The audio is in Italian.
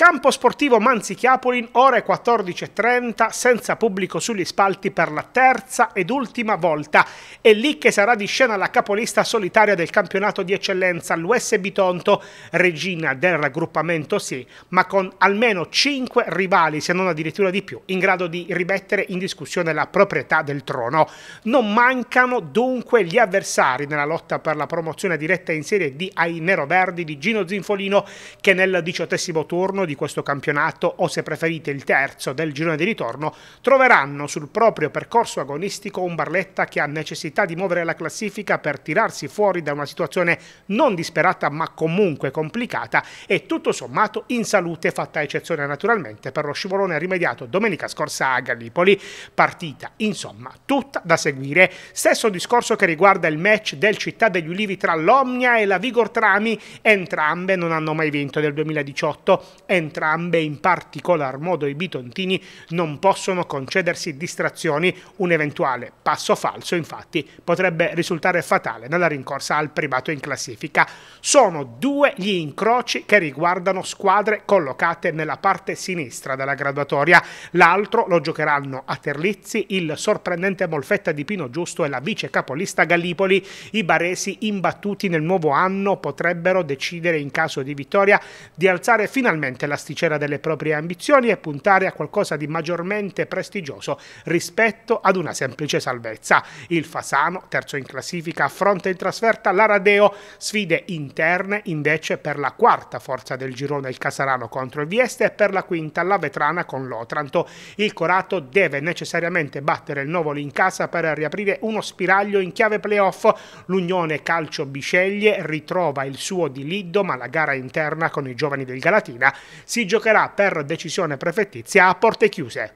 Campo sportivo Manzi Chiapolin, ore 14.30, senza pubblico sugli spalti per la terza ed ultima volta. È lì che sarà di scena la capolista solitaria del campionato di eccellenza, l'USB Tonto, regina del raggruppamento sì, ma con almeno 5 rivali, se non addirittura di più, in grado di rimettere in discussione la proprietà del trono. Non mancano dunque gli avversari nella lotta per la promozione diretta in Serie D ai Nero Verdi di Gino Zinfolino, che nel diciottesimo turno di questo campionato o se preferite il terzo del girone di ritorno, troveranno sul proprio percorso agonistico un Barletta che ha necessità di muovere la classifica per tirarsi fuori da una situazione non disperata ma comunque complicata e tutto sommato in salute fatta eccezione naturalmente per lo scivolone rimediato domenica scorsa a Gallipoli, partita insomma tutta da seguire. Stesso discorso che riguarda il match del Città degli Ulivi tra l'Omnia e la Vigor Trami, entrambe non hanno mai vinto nel 2018 e entrambe, in particolar modo i bitontini, non possono concedersi distrazioni. Un eventuale passo falso, infatti, potrebbe risultare fatale nella rincorsa al privato in classifica. Sono due gli incroci che riguardano squadre collocate nella parte sinistra della graduatoria. L'altro lo giocheranno a Terlizzi il sorprendente Molfetta di Pino Giusto e la vice capolista Gallipoli. I baresi imbattuti nel nuovo anno potrebbero decidere in caso di vittoria di alzare finalmente l'asticera delle proprie ambizioni e puntare a qualcosa di maggiormente prestigioso rispetto ad una semplice salvezza. Il Fasano, terzo in classifica, affronta in trasferta l'Aradeo, sfide interne invece per la quarta forza del girone il Casarano contro il Vieste e per la quinta la Vetrana con l'Otranto. Il Corato deve necessariamente battere il Novoli in casa per riaprire uno spiraglio in chiave playoff. L'Unione Calcio Bisceglie ritrova il suo di Lido ma la gara interna con i giovani del Galatina si giocherà per decisione prefettizia a porte chiuse.